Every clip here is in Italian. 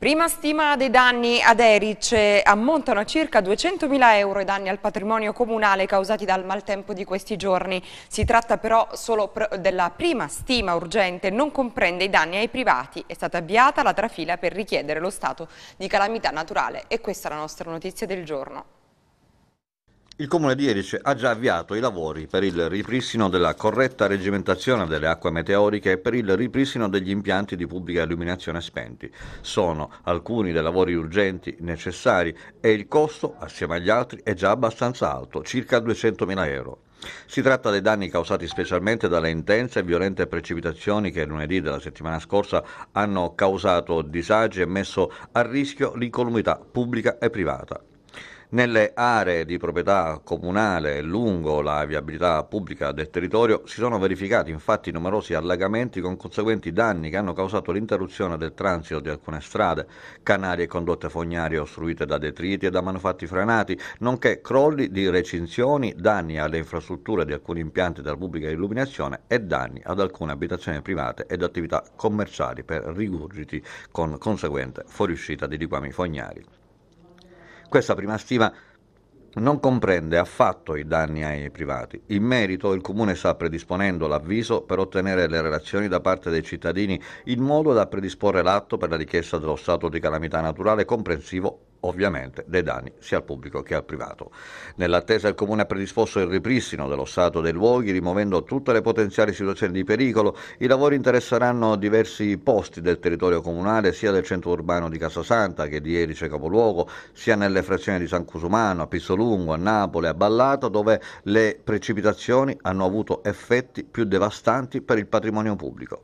Prima stima dei danni ad Erice ammontano a circa 200.000 euro i danni al patrimonio comunale causati dal maltempo di questi giorni. Si tratta però solo della prima stima urgente, non comprende i danni ai privati. È stata avviata la trafila per richiedere lo stato di calamità naturale e questa è la nostra notizia del giorno. Il Comune di Erice ha già avviato i lavori per il ripristino della corretta reggimentazione delle acque meteoriche e per il ripristino degli impianti di pubblica illuminazione spenti. Sono alcuni dei lavori urgenti necessari e il costo, assieme agli altri, è già abbastanza alto, circa 200.000 euro. Si tratta dei danni causati specialmente dalle intense e violente precipitazioni che lunedì della settimana scorsa hanno causato disagi e messo a rischio l'incolumità pubblica e privata. Nelle aree di proprietà comunale lungo la viabilità pubblica del territorio si sono verificati infatti numerosi allagamenti con conseguenti danni che hanno causato l'interruzione del transito di alcune strade, canali e condotte fognarie ostruite da detriti e da manufatti frenati, nonché crolli di recinzioni, danni alle infrastrutture di alcuni impianti della pubblica illuminazione e danni ad alcune abitazioni private ed attività commerciali per rigurgiti con conseguente fuoriuscita di liquami fognari. Questa prima stima non comprende affatto i danni ai privati. In merito il Comune sta predisponendo l'avviso per ottenere le relazioni da parte dei cittadini in modo da predisporre l'atto per la richiesta dello stato di calamità naturale comprensivo ovviamente dei danni sia al pubblico che al privato. Nell'attesa il Comune ha predisposto il ripristino dello stato dei luoghi, rimuovendo tutte le potenziali situazioni di pericolo. I lavori interesseranno diversi posti del territorio comunale, sia del centro urbano di Casasanta che di Erice Capoluogo, sia nelle frazioni di San Cusumano, a Pisolungo, a Napoli, a Ballato, dove le precipitazioni hanno avuto effetti più devastanti per il patrimonio pubblico.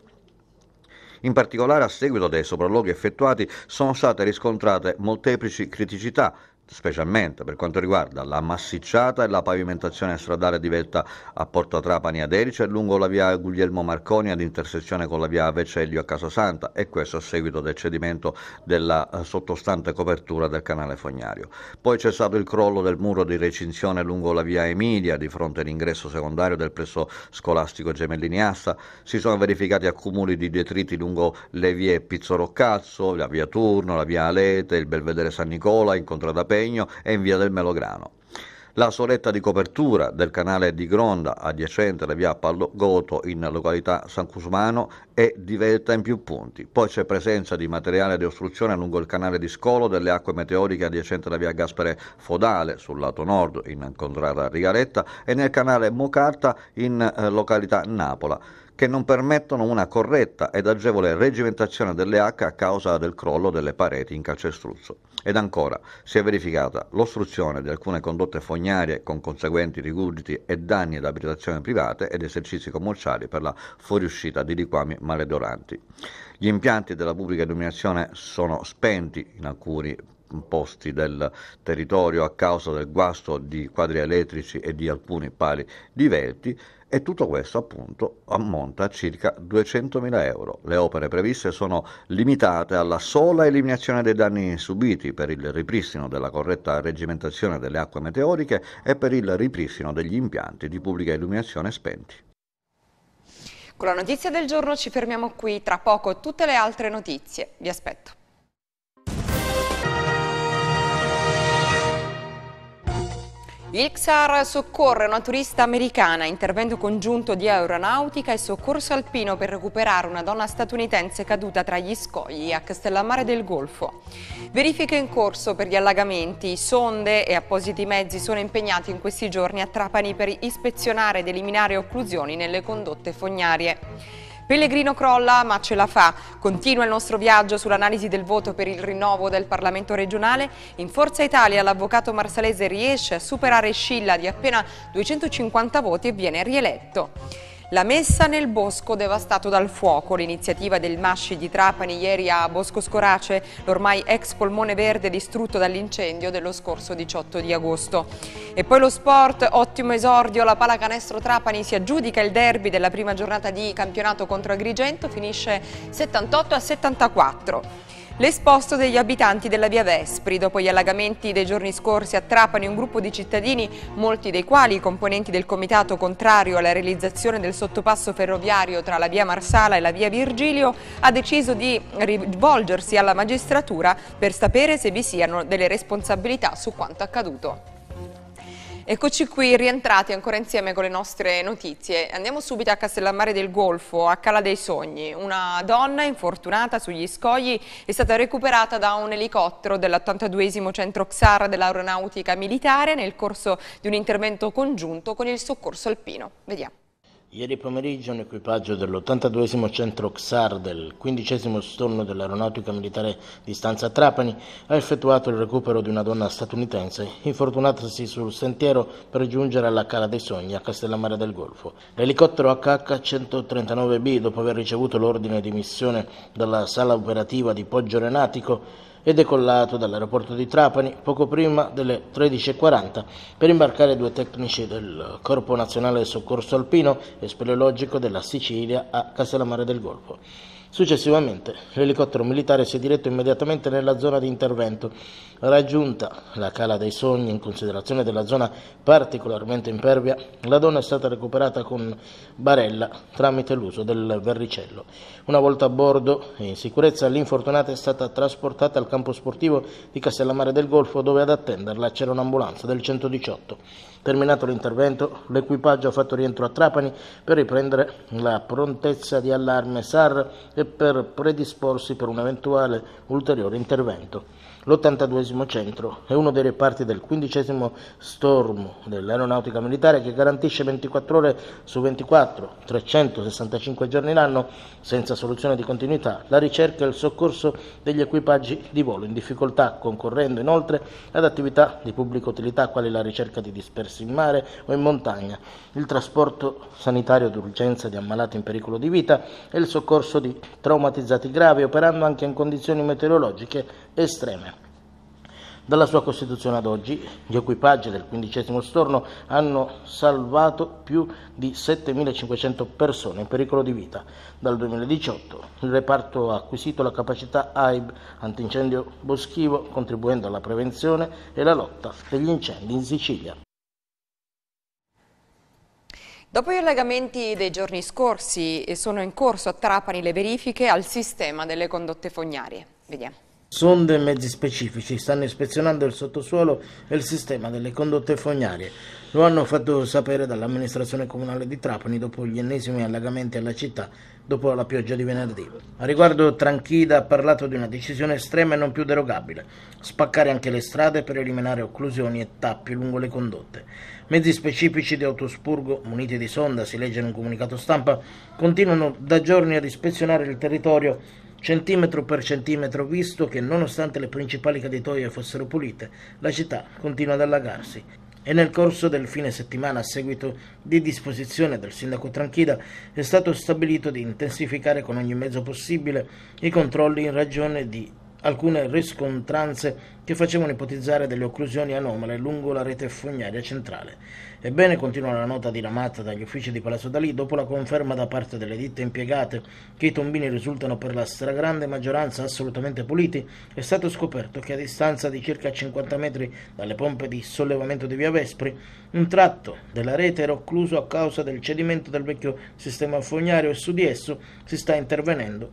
In particolare, a seguito dei sopralluoghi effettuati, sono state riscontrate molteplici criticità specialmente per quanto riguarda la massicciata e la pavimentazione stradale di vetta a Porto Trapani ad Erice lungo la via Guglielmo Marconi ad intersezione con la via Vecellio a Casasanta e questo a seguito del cedimento della eh, sottostante copertura del canale fognario. Poi c'è stato il crollo del muro di recinzione lungo la via Emilia di fronte all'ingresso secondario del presso scolastico Gemellini Assa, si sono verificati accumuli di detriti lungo le vie Pizzoroccazzo, la via Turno, la via Alete, il Belvedere San Nicola in contrada Sempegno e in via del Melograno. La soletta di copertura del canale di Gronda adiacente alla via Pallogoto in località San Cusmano è divelta in più punti. Poi c'è presenza di materiale di ostruzione lungo il canale di scolo delle acque meteoriche adiacente alla via Gaspere Fodale sul lato nord in Contrada Rigaretta e nel canale Mocarta in eh, località Napola che non permettono una corretta ed agevole reggimentazione delle H a causa del crollo delle pareti in calcestruzzo. Ed ancora, si è verificata l'ostruzione di alcune condotte fognarie con conseguenti rigurgiti e danni ad abitazioni private ed esercizi commerciali per la fuoriuscita di liquami maledoranti. Gli impianti della pubblica illuminazione sono spenti in alcuni posti del territorio a causa del guasto di quadri elettrici e di alcuni pali di verti e tutto questo appunto ammonta a circa 200.000 euro. Le opere previste sono limitate alla sola eliminazione dei danni subiti per il ripristino della corretta reggimentazione delle acque meteoriche e per il ripristino degli impianti di pubblica illuminazione spenti. Con la notizia del giorno ci fermiamo qui, tra poco tutte le altre notizie. Vi aspetto. Il XAR soccorre una turista americana, intervento congiunto di aeronautica e soccorso alpino per recuperare una donna statunitense caduta tra gli scogli a Castellammare del Golfo. Verifiche in corso per gli allagamenti, sonde e appositi mezzi sono impegnati in questi giorni a Trapani per ispezionare ed eliminare occlusioni nelle condotte fognarie. Pellegrino crolla ma ce la fa. Continua il nostro viaggio sull'analisi del voto per il rinnovo del Parlamento regionale. In Forza Italia l'avvocato marsalese riesce a superare Scilla di appena 250 voti e viene rieletto. La messa nel bosco devastato dal fuoco, l'iniziativa del Masci di Trapani ieri a Bosco Scorace, l'ormai ex polmone verde distrutto dall'incendio dello scorso 18 di agosto. E poi lo sport, ottimo esordio, la Palacanestro Trapani si aggiudica il derby della prima giornata di campionato contro Agrigento, finisce 78 a 74. L'esposto degli abitanti della via Vespri, dopo gli allagamenti dei giorni scorsi a Trapani, un gruppo di cittadini, molti dei quali componenti del comitato contrario alla realizzazione del sottopasso ferroviario tra la via Marsala e la via Virgilio, ha deciso di rivolgersi alla magistratura per sapere se vi siano delle responsabilità su quanto accaduto. Eccoci qui rientrati ancora insieme con le nostre notizie. Andiamo subito a Castellammare del Golfo, a Cala dei Sogni. Una donna infortunata sugli scogli è stata recuperata da un elicottero dell'82 esimo centro XAR dell'aeronautica militare nel corso di un intervento congiunto con il soccorso alpino. Vediamo. Ieri pomeriggio un equipaggio dell'82 centro XAR del 15 storno dell'aeronautica militare di Stanza Trapani ha effettuato il recupero di una donna statunitense infortunatasi sul sentiero per giungere alla Cala dei Sogni a Castellammare del Golfo. L'elicottero HH-139B, dopo aver ricevuto l'ordine di missione dalla sala operativa di Poggio Renatico, è decollato dall'aeroporto di Trapani poco prima delle 13.40 per imbarcare due tecnici del Corpo Nazionale del Soccorso Alpino e Speleologico della Sicilia a Castellammare del Golfo. Successivamente l'elicottero militare si è diretto immediatamente nella zona di intervento. Raggiunta la cala dei sogni in considerazione della zona particolarmente impervia, la donna è stata recuperata con barella tramite l'uso del verricello. Una volta a bordo e in sicurezza l'infortunata è stata trasportata al campo sportivo di Castellammare del Golfo dove ad attenderla c'era un'ambulanza del 118. Terminato l'intervento, l'equipaggio ha fatto rientro a Trapani per riprendere la prontezza di allarme SAR e per predisporsi per un eventuale ulteriore intervento. L'82 Centro è uno dei reparti del 15 Storm dell'Aeronautica Militare che garantisce 24 ore su 24, 365 giorni l'anno, senza soluzione di continuità, la ricerca e il soccorso degli equipaggi di volo in difficoltà, concorrendo inoltre ad attività di pubblica utilità quali la ricerca di dispersi in mare o in montagna, il trasporto sanitario d'urgenza di ammalati in pericolo di vita e il soccorso di traumatizzati gravi, operando anche in condizioni meteorologiche estreme. Dalla sua costituzione ad oggi, gli equipaggi del quindicesimo storno hanno salvato più di 7.500 persone in pericolo di vita. Dal 2018 il reparto ha acquisito la capacità AIB antincendio boschivo, contribuendo alla prevenzione e alla lotta degli incendi in Sicilia. Dopo gli allagamenti dei giorni scorsi sono in corso a Trapani le verifiche al sistema delle condotte fognarie. Vediamo sonde e mezzi specifici stanno ispezionando il sottosuolo e il sistema delle condotte fognarie. Lo hanno fatto sapere dall'amministrazione comunale di Trapani dopo gli ennesimi allagamenti alla città dopo la pioggia di venerdì. A riguardo Tranchida ha parlato di una decisione estrema e non più derogabile, spaccare anche le strade per eliminare occlusioni e tappi lungo le condotte. Mezzi specifici di autospurgo, muniti di sonda, si legge in un comunicato stampa, continuano da giorni ad ispezionare il territorio centimetro per centimetro, visto che nonostante le principali caditoie fossero pulite, la città continua ad allagarsi e nel corso del fine settimana a seguito di disposizione del sindaco Tranchida è stato stabilito di intensificare con ogni mezzo possibile i controlli in ragione di alcune riscontranze che facevano ipotizzare delle occlusioni anomale lungo la rete fognaria centrale. Ebbene, continua la nota diramata dagli uffici di Palazzo Dalì, dopo la conferma da parte delle ditte impiegate che i tombini risultano per la stragrande maggioranza assolutamente puliti, è stato scoperto che a distanza di circa 50 metri dalle pompe di sollevamento di Via Vespri, un tratto della rete era occluso a causa del cedimento del vecchio sistema fognario e su di esso si sta intervenendo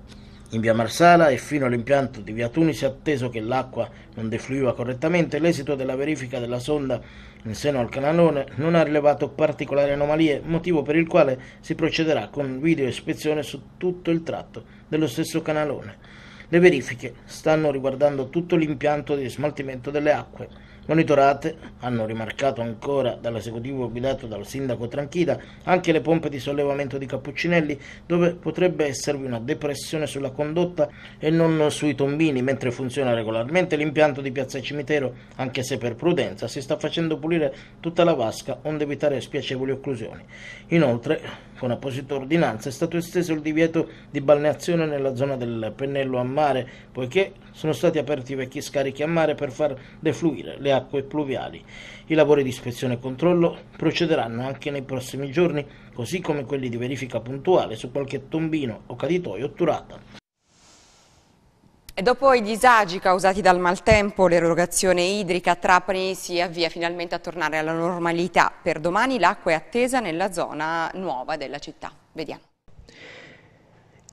in via Marsala e fino all'impianto di via Tunisi, atteso che l'acqua non defluiva correttamente, l'esito della verifica della sonda in seno al canalone non ha rilevato particolari anomalie, motivo per il quale si procederà con video ispezione su tutto il tratto dello stesso canalone. Le verifiche stanno riguardando tutto l'impianto di smaltimento delle acque, monitorate, hanno rimarcato ancora dall'esecutivo guidato dal sindaco Tranchida, anche le pompe di sollevamento di Cappuccinelli, dove potrebbe esservi una depressione sulla condotta e non sui tombini, mentre funziona regolarmente l'impianto di Piazza Cimitero, anche se per prudenza si sta facendo pulire tutta la vasca onde evitare spiacevoli occlusioni. Inoltre, con apposita ordinanza è stato esteso il divieto di balneazione nella zona del pennello a mare mare, poiché sono stati aperti vecchi scarichi a mare per far defluire le acque pluviali. I lavori di ispezione e controllo procederanno anche nei prossimi giorni, così come quelli di verifica puntuale su qualche tombino o caditoio otturato. E dopo i disagi causati dal maltempo, l'erogazione idrica a Trapani si avvia finalmente a tornare alla normalità. Per domani l'acqua è attesa nella zona nuova della città. Vediamo.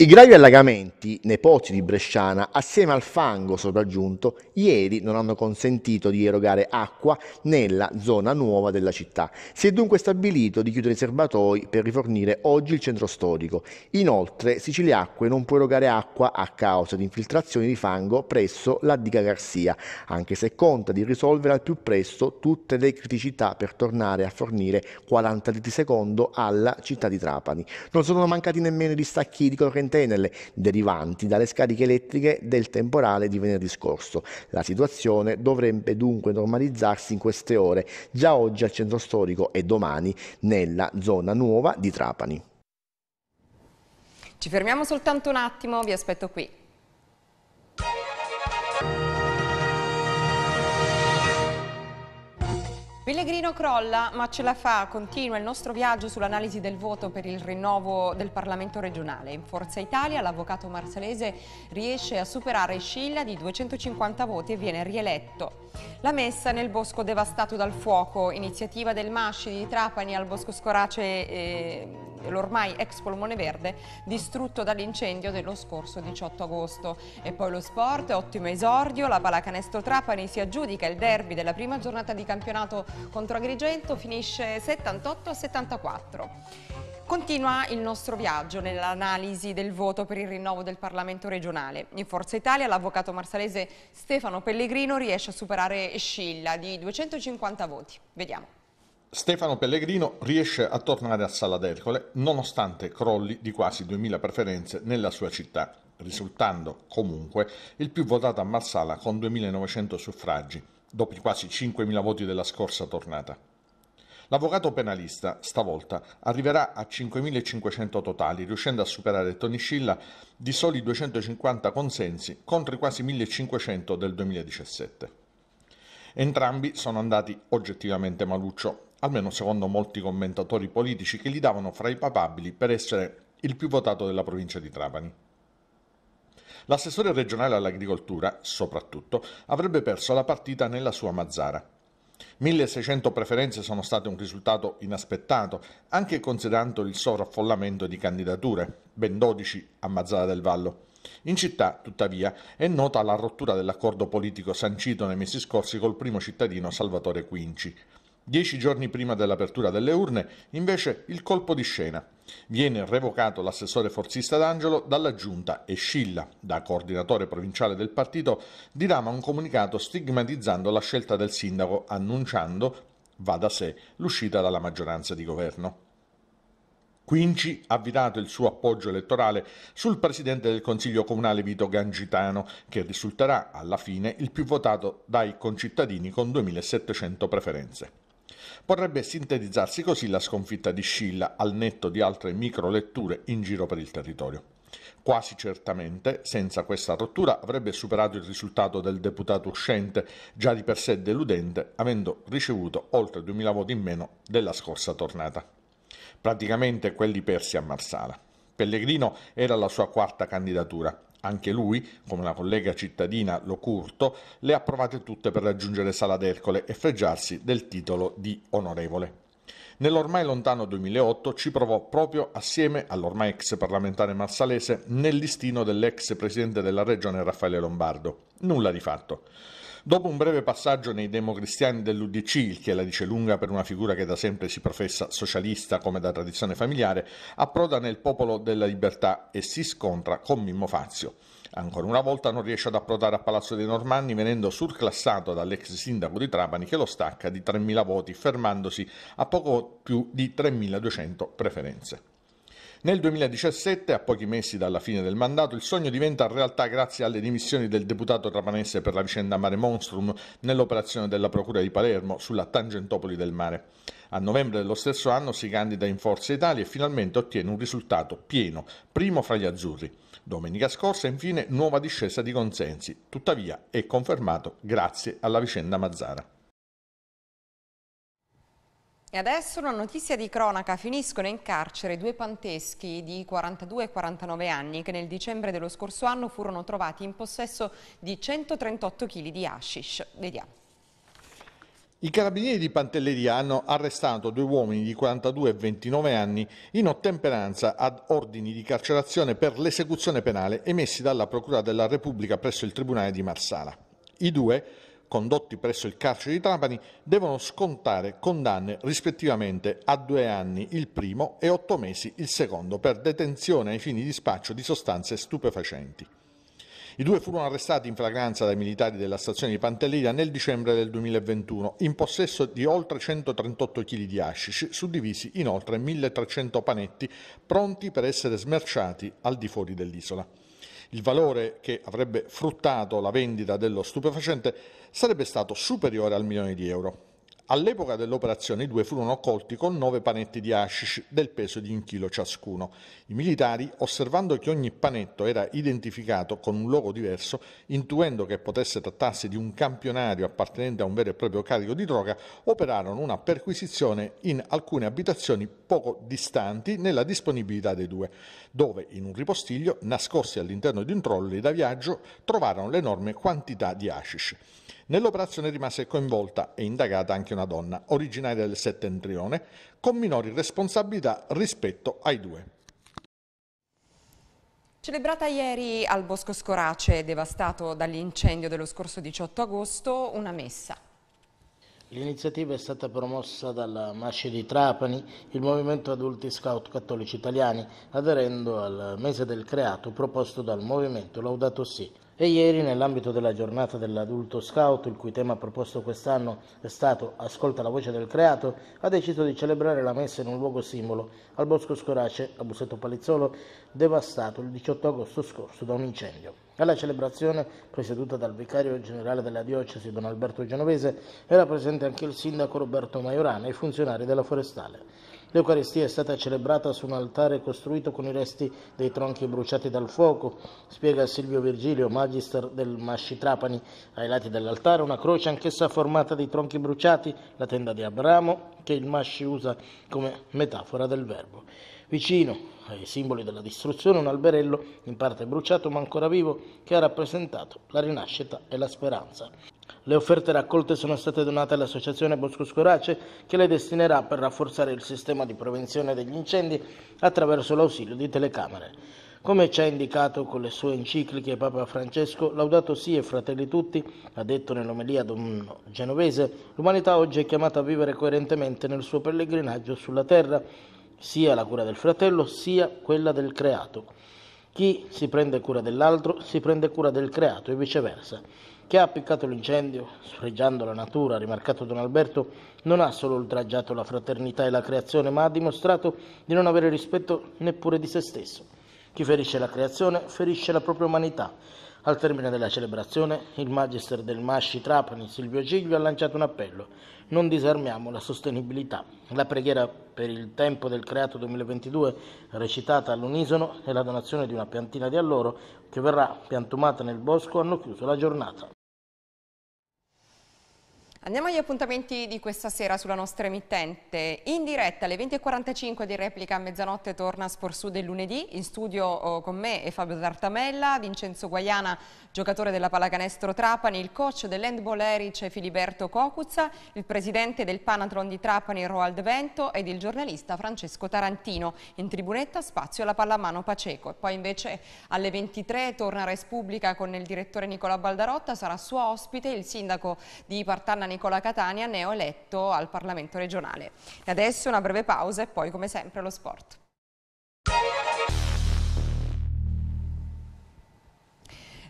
I gravi allagamenti nei pozzi di Bresciana, assieme al fango sopraggiunto, ieri non hanno consentito di erogare acqua nella zona nuova della città. Si è dunque stabilito di chiudere i serbatoi per rifornire oggi il centro storico. Inoltre, Siciliacque non può erogare acqua a causa di infiltrazioni di fango presso la diga Garcia, anche se conta di risolvere al più presto tutte le criticità per tornare a fornire 40 litri secondo alla città di Trapani. Non sono mancati nemmeno i distacchi di corrente container derivanti dalle scariche elettriche del temporale di venerdì scorso. La situazione dovrebbe dunque normalizzarsi in queste ore, già oggi al centro storico e domani nella zona nuova di Trapani. Ci fermiamo soltanto un attimo, vi aspetto qui. Pellegrino crolla ma ce la fa, continua il nostro viaggio sull'analisi del voto per il rinnovo del Parlamento regionale. In Forza Italia l'avvocato marsalese riesce a superare Scilla di 250 voti e viene rieletto. La messa nel bosco devastato dal fuoco, iniziativa del Masci di Trapani al bosco Scorace eh, l'ormai ex polmone verde distrutto dall'incendio dello scorso 18 agosto. E poi lo sport, ottimo esordio, la pallacanestro Trapani si aggiudica il derby della prima giornata di campionato contro Agrigento, finisce 78 74. Continua il nostro viaggio nell'analisi del voto per il rinnovo del Parlamento regionale. In Forza Italia l'avvocato marsalese Stefano Pellegrino riesce a superare Scilla di 250 voti. Vediamo. Stefano Pellegrino riesce a tornare a Sala d'Ercole nonostante crolli di quasi 2000 preferenze nella sua città, risultando comunque il più votato a Marsala con 2900 suffragi, dopo i quasi 5000 voti della scorsa tornata. L'avvocato penalista stavolta arriverà a 5.500 totali, riuscendo a superare Tony Scilla di soli 250 consensi contro i quasi 1.500 del 2017. Entrambi sono andati oggettivamente maluccio, almeno secondo molti commentatori politici che gli davano fra i papabili per essere il più votato della provincia di Trapani. L'assessore regionale all'agricoltura, soprattutto, avrebbe perso la partita nella sua Mazzara. 1600 preferenze sono state un risultato inaspettato, anche considerando il sovraffollamento di candidature, ben 12 a Mazzara del Vallo. In città, tuttavia, è nota la rottura dell'accordo politico sancito nei mesi scorsi col primo cittadino Salvatore Quinci, Dieci giorni prima dell'apertura delle urne, invece, il colpo di scena. Viene revocato l'assessore forzista D'Angelo dalla giunta e Scilla, da coordinatore provinciale del partito, dirama un comunicato stigmatizzando la scelta del sindaco, annunciando, va da sé, l'uscita dalla maggioranza di governo. Quinci ha virato il suo appoggio elettorale sul presidente del Consiglio Comunale Vito Gangitano, che risulterà alla fine il più votato dai concittadini con 2.700 preferenze. Potrebbe sintetizzarsi così la sconfitta di Scilla al netto di altre micro letture in giro per il territorio. Quasi certamente, senza questa rottura, avrebbe superato il risultato del deputato uscente, già di per sé deludente, avendo ricevuto oltre 2000 voti in meno della scorsa tornata. Praticamente quelli persi a Marsala. Pellegrino era la sua quarta candidatura. Anche lui, come una collega cittadina lo curto, le ha provate tutte per raggiungere Sala d'Ercole e fregiarsi del titolo di onorevole. Nell'ormai lontano 2008 ci provò proprio assieme all'ormai ex parlamentare marsalese nel listino dell'ex presidente della regione Raffaele Lombardo. Nulla di fatto. Dopo un breve passaggio nei democristiani dell'UDC, il che la dice lunga per una figura che da sempre si professa socialista come da tradizione familiare, approda nel Popolo della Libertà e si scontra con Mimmo Fazio. Ancora una volta non riesce ad approdare a Palazzo dei Normanni venendo surclassato dall'ex sindaco di Trapani che lo stacca di 3.000 voti fermandosi a poco più di 3.200 preferenze. Nel 2017, a pochi mesi dalla fine del mandato, il sogno diventa realtà grazie alle dimissioni del deputato trapanese per la vicenda Mare Monstrum nell'operazione della Procura di Palermo sulla Tangentopoli del Mare. A novembre dello stesso anno si candida in Forza Italia e finalmente ottiene un risultato pieno, primo fra gli azzurri. Domenica scorsa, infine, nuova discesa di consensi. Tuttavia è confermato grazie alla vicenda Mazzara. E adesso una notizia di cronaca. Finiscono in carcere due panteschi di 42 e 49 anni che nel dicembre dello scorso anno furono trovati in possesso di 138 kg di hashish. Vediamo. I carabinieri di Pantelleria hanno arrestato due uomini di 42 e 29 anni in ottemperanza ad ordini di carcerazione per l'esecuzione penale emessi dalla Procura della Repubblica presso il Tribunale di Marsala. I due condotti presso il carcere di Trapani devono scontare condanne rispettivamente a due anni il primo e otto mesi il secondo per detenzione ai fini di spaccio di sostanze stupefacenti. I due furono arrestati in fragranza dai militari della stazione di Pantellina nel dicembre del 2021 in possesso di oltre 138 kg di hashish, suddivisi in oltre 1300 panetti pronti per essere smerciati al di fuori dell'isola. Il valore che avrebbe fruttato la vendita dello stupefacente sarebbe stato superiore al milione di euro. All'epoca dell'operazione i due furono colti con nove panetti di hashish del peso di un chilo ciascuno. I militari, osservando che ogni panetto era identificato con un logo diverso, intuendo che potesse trattarsi di un campionario appartenente a un vero e proprio carico di droga, operarono una perquisizione in alcune abitazioni poco distanti nella disponibilità dei due, dove in un ripostiglio, nascosti all'interno di un trolley da viaggio, trovarono l'enorme quantità di hashish. Nell'operazione rimase coinvolta e indagata anche una donna, originaria del settentrione, con minori responsabilità rispetto ai due. Celebrata ieri al Bosco Scorace, devastato dall'incendio dello scorso 18 agosto, una messa. L'iniziativa è stata promossa dalla Masci di Trapani, il movimento adulti scout cattolici italiani, aderendo al mese del creato proposto dal movimento Laudato Si'. E ieri, nell'ambito della giornata dell'adulto scout, il cui tema proposto quest'anno è stato Ascolta la voce del creato, ha deciso di celebrare la messa in un luogo simbolo, al Bosco Scorace, a Busetto Palizzolo, devastato il 18 agosto scorso da un incendio. Alla celebrazione, presieduta dal vicario generale della diocesi Don Alberto Genovese, era presente anche il sindaco Roberto Maiorana e i funzionari della forestale. L'Eucaristia è stata celebrata su un altare costruito con i resti dei tronchi bruciati dal fuoco, spiega Silvio Virgilio, magister del Masci Trapani. Ai lati dell'altare una croce anch'essa formata di tronchi bruciati, la tenda di Abramo, che il Masci usa come metafora del verbo. Vicino ai simboli della distruzione un alberello in parte bruciato ma ancora vivo che ha rappresentato la rinascita e la speranza. Le offerte raccolte sono state donate all'Associazione Bosco Scorace che le destinerà per rafforzare il sistema di prevenzione degli incendi attraverso l'ausilio di telecamere. Come ci ha indicato con le sue encicliche Papa Francesco, Laudato Si e Fratelli Tutti, ha detto nell'omelia ad un genovese, l'umanità oggi è chiamata a vivere coerentemente nel suo pellegrinaggio sulla terra, sia la cura del fratello, sia quella del creato. Chi si prende cura dell'altro si prende cura del creato e viceversa. Chi ha appiccato l'incendio, sfregiando la natura, rimarcato Don Alberto, non ha solo oltraggiato la fraternità e la creazione, ma ha dimostrato di non avere rispetto neppure di se stesso. Chi ferisce la creazione ferisce la propria umanità. Al termine della celebrazione, il magister del Masci Trapani, Silvio Giglio, ha lanciato un appello. Non disarmiamo la sostenibilità. La preghiera per il tempo del creato 2022, recitata all'unisono, e la donazione di una piantina di alloro che verrà piantumata nel bosco hanno chiuso la giornata. Andiamo agli appuntamenti di questa sera sulla nostra emittente. In diretta alle 20.45 di replica a mezzanotte torna Sport Sud il lunedì. In studio oh, con me è Fabio Tartamella, Vincenzo Guaiana, giocatore della pallacanestro Trapani, il coach dell'handball Erice Filiberto Cocuzza, il presidente del Panatron di Trapani Roald Vento ed il giornalista Francesco Tarantino. In tribunetta spazio alla pallamano Paceco. E poi invece alle 23 torna Res Pubblica con il direttore Nicola Baldarotta, sarà suo ospite il sindaco di Partanna Nicola Catania, neoeletto al Parlamento regionale. E adesso una breve pausa e poi come sempre lo sport.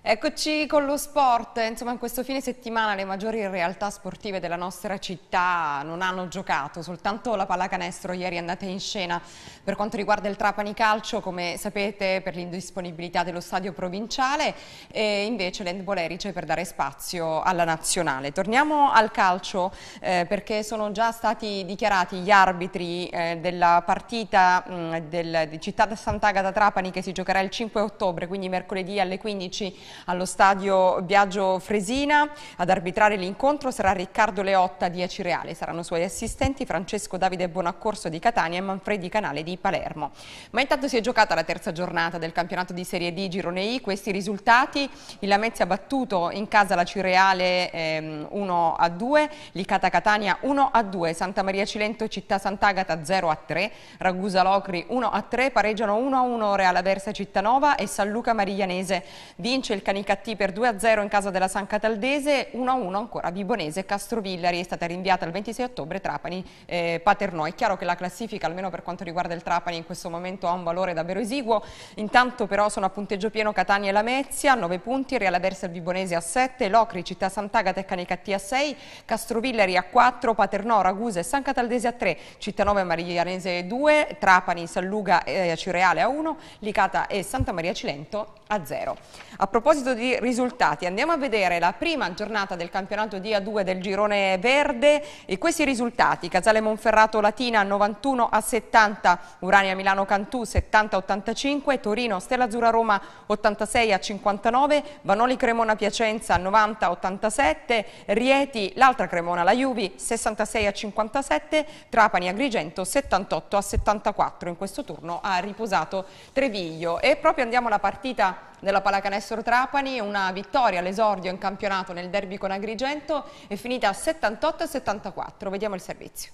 Eccoci con lo sport, insomma in questo fine settimana le maggiori realtà sportive della nostra città non hanno giocato, soltanto la pallacanestro ieri è andata in scena. Per quanto riguarda il Trapani Calcio, come sapete per l'indisponibilità dello stadio provinciale e invece l'Endball Erice per dare spazio alla nazionale. Torniamo al calcio eh, perché sono già stati dichiarati gli arbitri eh, della partita mh, mm, del, di Città da Sant'Agata Trapani che si giocherà il 5 ottobre, quindi mercoledì alle 15 allo stadio Biagio Fresina. Ad arbitrare l'incontro sarà Riccardo Leotta di Acireale, saranno suoi assistenti Francesco Davide Bonaccorso di Catania e Manfredi Canale di Palermo. Ma intanto si è giocata la terza giornata del campionato di Serie D Girone I, questi risultati, il Lamezia ha battuto in casa la Cireale ehm, 1 a 2, Licata Catania 1 a 2, Santa Maria Cilento Città Sant'Agata 0 a 3, Ragusa Locri 1 a 3, pareggiano 1 a 1 Reala Versa Cittanova e San Luca Mariglianese vince il il Canicattì per 2-0 in casa della San Cataldese, 1-1 ancora Vibonese Castrovillari, è stata rinviata il 26 ottobre Trapani eh, Paternò. È chiaro che la classifica, almeno per quanto riguarda il Trapani, in questo momento ha un valore davvero esiguo, intanto però sono a punteggio pieno Catania e Lamezia, a 9 punti, Real Aversa e Vibonese a 7, Locri, Città Sant'Agata e Canicattì a 6, Castrovillari a 4, Paternò, Ragusa e San Cataldese a 3, Cittanova e Marianese 2, Trapani, Salluga e Cireale a 1, Licata e Santa Maria Cilento a 0. A proposito proposito di risultati, andiamo a vedere la prima giornata del campionato di A2 del girone verde e questi risultati, Casale Monferrato Latina 91 a 70, Urania Milano Cantù 70 a 85, Torino Stella Azzurra Roma 86 a 59, Vanoli Cremona Piacenza 90 a 87, Rieti l'altra Cremona la Juvi 66 a 57, Trapani Agrigento 78 a 74, in questo turno ha riposato Treviglio e proprio andiamo alla partita della pallacanestro Trapani Trapani, una vittoria all'esordio in campionato nel derby con Agrigento è finita 78-74. Vediamo il servizio.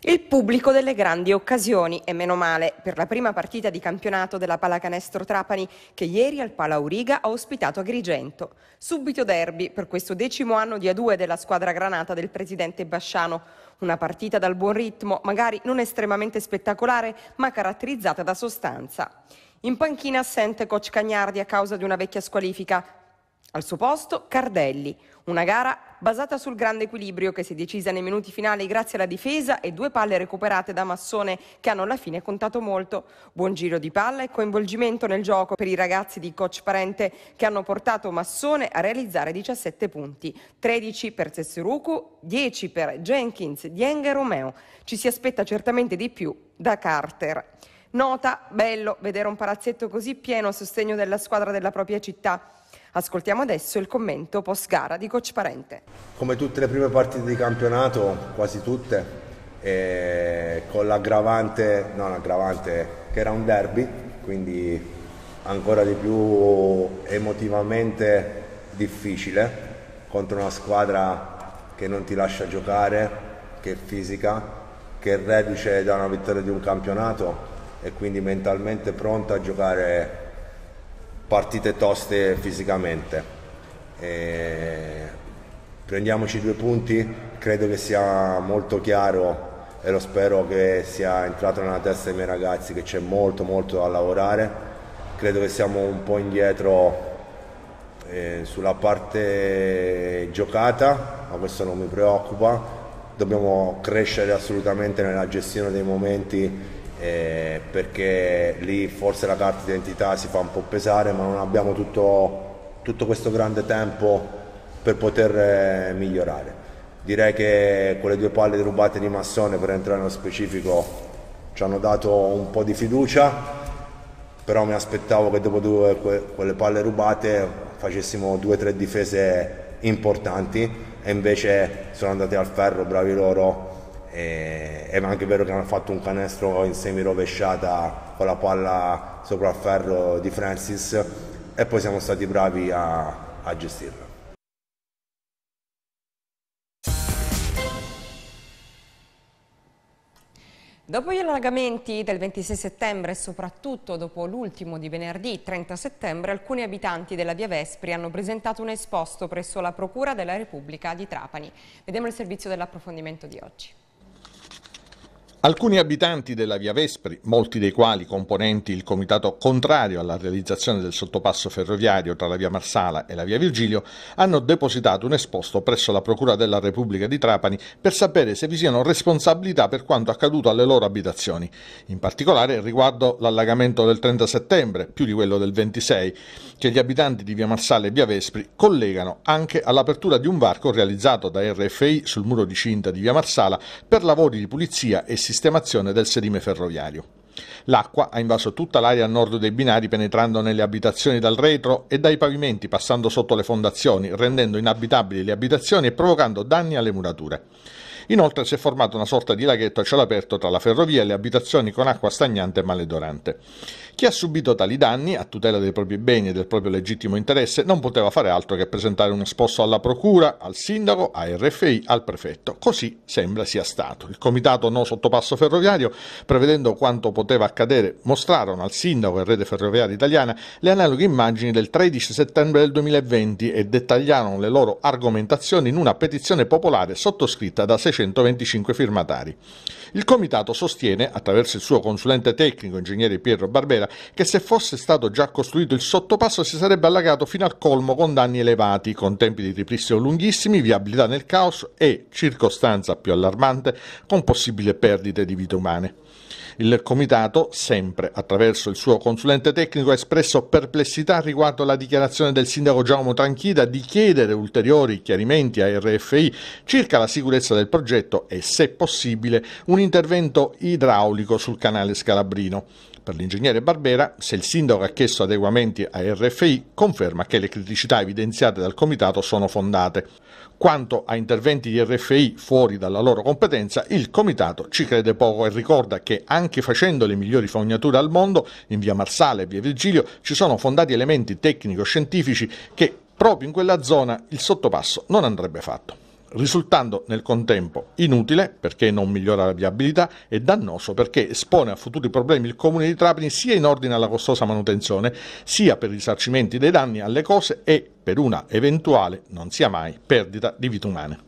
Il pubblico delle grandi occasioni, e meno male, per la prima partita di campionato della Pallacanestro Trapani che ieri al Pala Auriga ha ospitato Agrigento. Subito derby per questo decimo anno di A2 della squadra granata del presidente Basciano. Una partita dal buon ritmo, magari non estremamente spettacolare, ma caratterizzata da sostanza. In panchina assente coach Cagnardi a causa di una vecchia squalifica. Al suo posto Cardelli, una gara basata sul grande equilibrio che si è decisa nei minuti finali grazie alla difesa e due palle recuperate da Massone che hanno alla fine contato molto. Buon giro di palla e coinvolgimento nel gioco per i ragazzi di coach Parente che hanno portato Massone a realizzare 17 punti, 13 per Sessuruku, 10 per Jenkins, Dieng e Romeo. Ci si aspetta certamente di più da Carter. Nota, bello vedere un palazzetto così pieno a sostegno della squadra della propria città. Ascoltiamo adesso il commento post gara di Coach Parente. Come tutte le prime partite di campionato, quasi tutte, eh, con l'aggravante, non aggravante, che era un derby, quindi ancora di più emotivamente difficile contro una squadra che non ti lascia giocare, che è fisica, che è reduce da una vittoria di un campionato e quindi mentalmente pronta a giocare partite toste fisicamente. E prendiamoci due punti, credo che sia molto chiaro e lo spero che sia entrato nella testa dei miei ragazzi che c'è molto molto da lavorare. Credo che siamo un po' indietro eh, sulla parte giocata, ma questo non mi preoccupa. Dobbiamo crescere assolutamente nella gestione dei momenti eh, perché lì forse la carta d'identità si fa un po' pesare, ma non abbiamo tutto, tutto questo grande tempo per poter eh, migliorare. Direi che quelle due palle rubate di Massone, per entrare nello specifico, ci hanno dato un po' di fiducia, però mi aspettavo che dopo due, que, quelle palle rubate facessimo due o tre difese importanti e invece sono andate al ferro, bravi loro, e, è anche vero che hanno fatto un canestro in semi rovesciata con la palla sopra il ferro di Francis e poi siamo stati bravi a, a gestirla. Dopo gli allagamenti del 26 settembre e soprattutto dopo l'ultimo di venerdì 30 settembre, alcuni abitanti della via Vespri hanno presentato un esposto presso la Procura della Repubblica di Trapani. Vediamo il servizio dell'approfondimento di oggi. Alcuni abitanti della via Vespri, molti dei quali componenti il comitato contrario alla realizzazione del sottopasso ferroviario tra la via Marsala e la via Virgilio, hanno depositato un esposto presso la Procura della Repubblica di Trapani per sapere se vi siano responsabilità per quanto accaduto alle loro abitazioni, in particolare riguardo l'allagamento del 30 settembre, più di quello del 26, che gli abitanti di via Marsala e via Vespri collegano anche all'apertura di un varco realizzato da RFI sul muro di cinta di via Marsala per lavori di pulizia e sistemazione del sedime ferroviario. L'acqua ha invaso tutta l'area a nord dei binari penetrando nelle abitazioni dal retro e dai pavimenti passando sotto le fondazioni, rendendo inabitabili le abitazioni e provocando danni alle murature. Inoltre si è formata una sorta di laghetto a cielo aperto tra la ferrovia e le abitazioni con acqua stagnante e maledorante. Chi ha subito tali danni, a tutela dei propri beni e del proprio legittimo interesse, non poteva fare altro che presentare un esposto alla Procura, al Sindaco, a RFI, al Prefetto. Così sembra sia stato. Il Comitato No Sottopasso Ferroviario, prevedendo quanto poteva accadere, mostrarono al Sindaco e Rete Ferroviaria Italiana le analoghe immagini del 13 settembre del 2020 e dettagliarono le loro argomentazioni in una petizione popolare sottoscritta da 625 firmatari. Il Comitato sostiene, attraverso il suo consulente tecnico, ingegnere Piero Barbera, che se fosse stato già costruito il sottopasso si sarebbe allagato fino al colmo con danni elevati, con tempi di ripristino lunghissimi, viabilità nel caos e, circostanza più allarmante, con possibili perdite di vite umane. Il Comitato, sempre attraverso il suo consulente tecnico, ha espresso perplessità riguardo alla dichiarazione del sindaco Giacomo Tranchida di chiedere ulteriori chiarimenti a RFI circa la sicurezza del progetto e, se possibile, un intervento idraulico sul canale Scalabrino. Per l'ingegnere Barbaro, Barbera se il sindaco ha chiesto adeguamenti a RFI conferma che le criticità evidenziate dal comitato sono fondate. Quanto a interventi di RFI fuori dalla loro competenza, il comitato ci crede poco e ricorda che anche facendo le migliori fognature al mondo, in via Marsale e via Virgilio, ci sono fondati elementi tecnico-scientifici che proprio in quella zona il sottopasso non andrebbe fatto risultando nel contempo inutile perché non migliora la viabilità e dannoso perché espone a futuri problemi il comune di Trapani sia in ordine alla costosa manutenzione sia per i risarcimenti dei danni alle cose e per una eventuale, non sia mai, perdita di vite umane.